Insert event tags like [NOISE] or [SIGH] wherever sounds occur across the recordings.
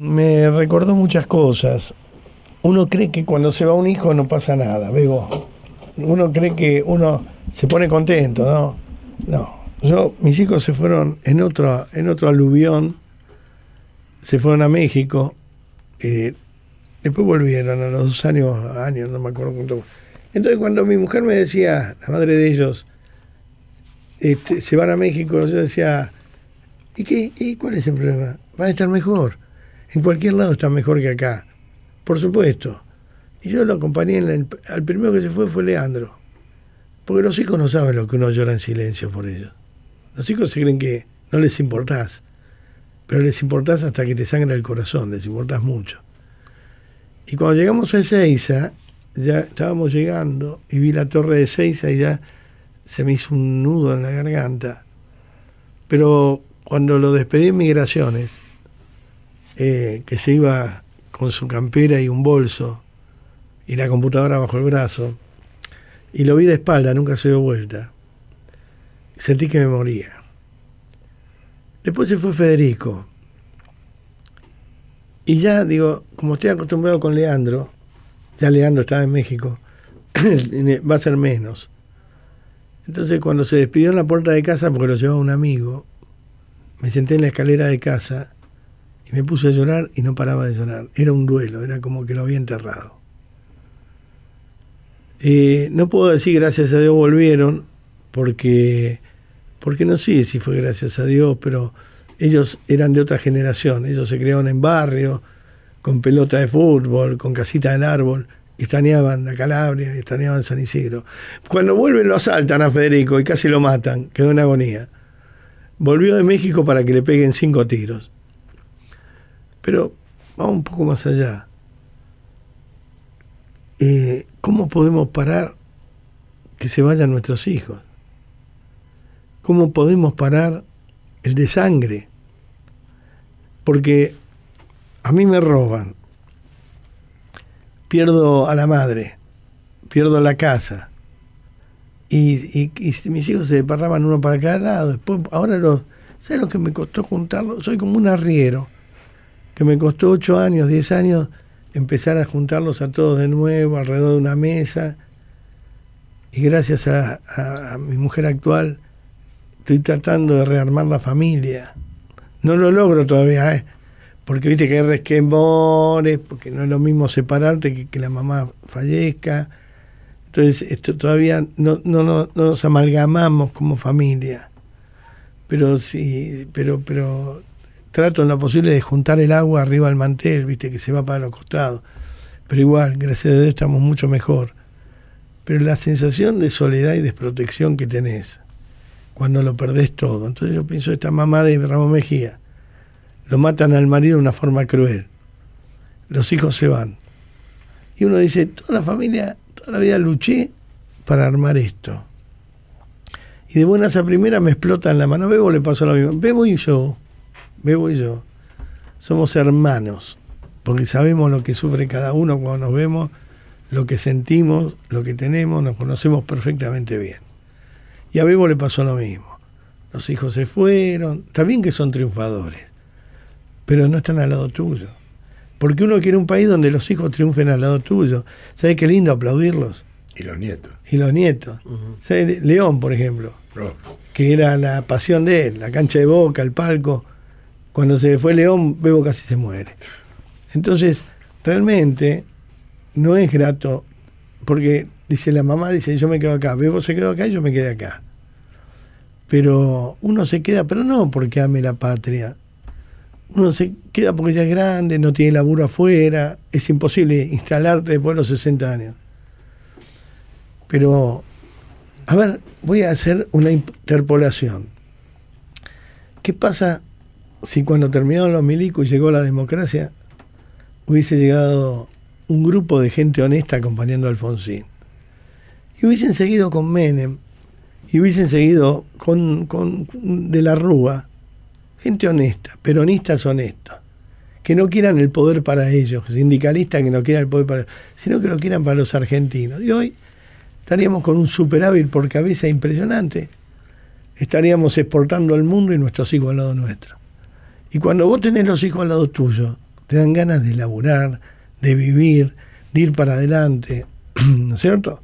me recordó muchas cosas. Uno cree que cuando se va un hijo no pasa nada, Bebo. Uno cree que uno se pone contento, ¿no? No. Yo, mis hijos se fueron en otro, en otro aluvión, se fueron a México, eh, después volvieron a los dos años, años, no me acuerdo cuánto. Entonces cuando mi mujer me decía, la madre de ellos, este, se van a México, yo decía, ¿y qué? ¿Y cuál es el problema? Van a estar mejor. En cualquier lado está mejor que acá. Por supuesto. Y yo lo acompañé, en al primero que se fue fue Leandro. Porque los hijos no saben lo que uno llora en silencio por ellos. Los hijos se creen que no les importás, pero les importás hasta que te sangra el corazón, les importás mucho. Y cuando llegamos a Ezeiza, ya estábamos llegando y vi la torre de Ezeiza y ya se me hizo un nudo en la garganta. Pero cuando lo despedí en Migraciones, eh, que se iba con su campera y un bolso y la computadora bajo el brazo, y lo vi de espalda, nunca se dio vuelta. Sentí que me moría. Después se fue Federico. Y ya, digo, como estoy acostumbrado con Leandro, ya Leandro estaba en México, [CLEARS THROAT] va a ser menos. Entonces, cuando se despidió en la puerta de casa porque lo llevaba un amigo, me senté en la escalera de casa y me puse a llorar y no paraba de llorar. Era un duelo, era como que lo había enterrado. Eh, no puedo decir gracias a Dios volvieron, porque, porque no sé si fue gracias a Dios, pero ellos eran de otra generación. Ellos se crearon en barrio, con pelota de fútbol, con casita del árbol. Estaneaban la Calabria, estaneaban San Isidro. Cuando vuelven lo asaltan a Federico y casi lo matan, quedó en agonía. Volvió de México para que le peguen cinco tiros. Pero vamos un poco más allá. Eh, ¿Cómo podemos parar que se vayan nuestros hijos? ¿Cómo podemos parar el desangre? Porque a mí me roban, pierdo a la madre, pierdo la casa, y, mis hijos se parraban uno para cada lado. Después, ahora los, ¿sabes lo que me costó juntarlo? Soy como un arriero que me costó ocho años, diez años empezar a juntarlos a todos de nuevo alrededor de una mesa. Y gracias a, mi mujer actual estoy tratando de rearmar la familia. No lo logro todavía, ¿eh? porque viste que hay resquemores, porque no es lo mismo separarte que, que la mamá fallezca. Entonces, esto todavía no, no, no, no, nos amalgamamos como familia. Pero sí, pero, pero trato en lo posible de juntar el agua arriba al mantel, viste, que se va para los costados. Pero igual, gracias a Dios estamos mucho mejor. Pero la sensación de soledad y desprotección que tenés cuando lo perdés todo. Entonces yo pienso esta mamá de Ramón Mejía. Lo matan al marido de una forma cruel. Los hijos se van. Y uno dice, toda la familia, toda la vida luché para armar esto. Y de buenas a primera me explotan la mano. Bebo le pasó lo mismo. Bebo y yo Bebo y yo, somos hermanos, porque sabemos lo que sufre cada uno cuando nos vemos, lo que sentimos, lo que tenemos, nos conocemos perfectamente bien. Y a Bebo le pasó lo mismo. Los hijos se fueron, está bien que son triunfadores, pero no están al lado tuyo. Porque uno quiere un país donde los hijos triunfen al lado tuyo. ¿Sabes qué lindo aplaudirlos? Y los nietos. Y los nietos. León, por ejemplo, que era la pasión de él, la cancha de boca, el palco. Cuando se fue León, Bebo casi se muere. Entonces, realmente no es grato, porque dice la mamá, dice, yo me quedo acá, Bebo se quedó acá y yo me quedé acá. Pero uno se queda, pero no porque ame la patria. Uno se queda porque ya es grande, no tiene laburo afuera, es imposible instalarte después de los 60 años. Pero, a ver, voy a hacer una interpolación. ¿Qué pasa si cuando terminaron los milicos y llegó la democracia, hubiese llegado un grupo de gente honesta acompañando a Alfonsín. Y hubiesen seguido con Menem, y hubiesen seguido con, De la Rúa, gente honesta, peronistas honestos, que no quieran el poder para ellos, sindicalistas que no quieran el poder para ellos, sino que lo quieran para los argentinos. Y hoy estaríamos con un superávit por cabeza impresionante, estaríamos exportando al mundo y nuestros hijos al lado nuestro. Y cuando vos tenés los hijos al lado tuyo, te dan ganas de laburar, de vivir, de ir para adelante, [CLEARS THROAT] ¿no es cierto?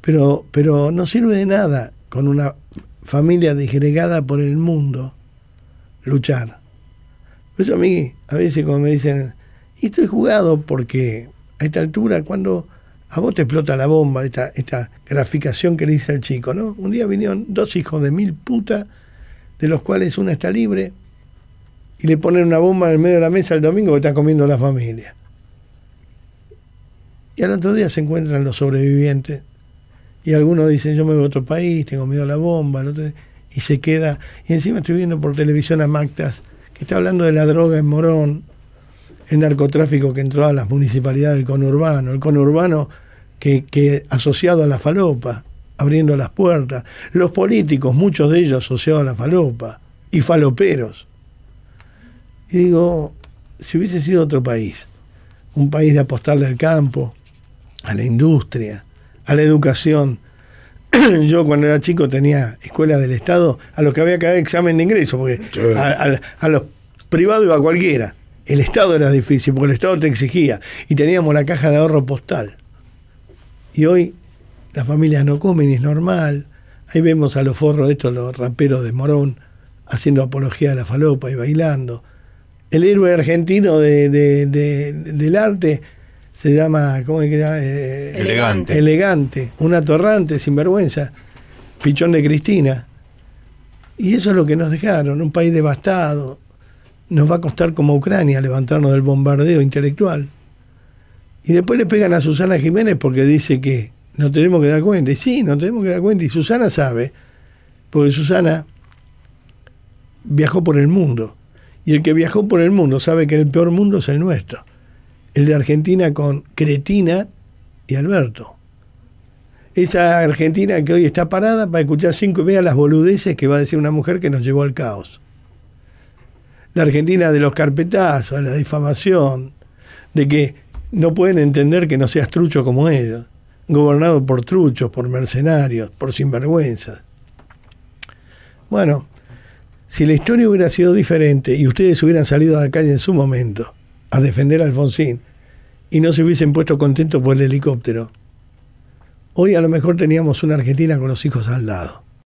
Pero, pero no sirve de nada con una familia disgregada por el mundo luchar. Por eso a mí, a veces cuando me dicen, y estoy jugado porque a esta altura, cuando a vos te explota la bomba, esta, esta graficación que le dice al chico, ¿no? Un día vinieron dos hijos de mil putas, de los cuales una está libre, y le ponen una bomba en el medio de la mesa el domingo que está comiendo la familia. Y al otro día se encuentran los sobrevivientes y algunos dicen yo me voy a otro país, tengo miedo a la bomba, y se queda. Y encima estoy viendo por televisión a Mactas que está hablando de la droga en Morón, el narcotráfico que entró a las municipalidades del conurbano, el conurbano que, que asociado a la falopa, abriendo las puertas, los políticos, muchos de ellos asociados a la falopa, y faloperos. Y digo, si hubiese sido otro país, un país de apostarle al campo, a la industria, a la educación. [CLEARS THROAT] Yo cuando era chico tenía escuelas del Estado a los que había que dar examen de ingreso, porque a, los privados iba cualquiera. El Estado era difícil, porque el Estado te exigía. Y teníamos la caja de ahorro postal. Y hoy las familias no comen y es normal. Ahí vemos a los forros, estos los raperos de Morón, haciendo apología a la falopa y bailando el héroe argentino de, del arte se llama, ¿cómo es que llama? Eh, elegante. Elegante, un sin sinvergüenza, pichón de Cristina. Y eso es lo que nos dejaron, un país devastado. Nos va a costar como Ucrania levantarnos del bombardeo intelectual. Y después le pegan a Susana Jiménez porque dice que no tenemos que dar cuenta. Y sí, no tenemos que dar cuenta. Y Susana sabe, porque Susana viajó por el mundo y el que viajó por el mundo sabe que el peor mundo es el nuestro. El de Argentina con Cretina y Alberto. Esa Argentina que hoy está parada para escuchar cinco y las boludeces que va a decir una mujer que nos llevó al caos. La Argentina de los carpetazos, la difamación, de que no pueden entender que no seas trucho como ellos, gobernado por truchos, por mercenarios, por sinvergüenzas. Bueno, si la historia hubiera sido diferente y ustedes hubieran salido a la calle en su momento a defender a Alfonsín y no se hubiesen puesto contentos por el helicóptero, hoy a lo mejor teníamos una Argentina con los hijos al lado.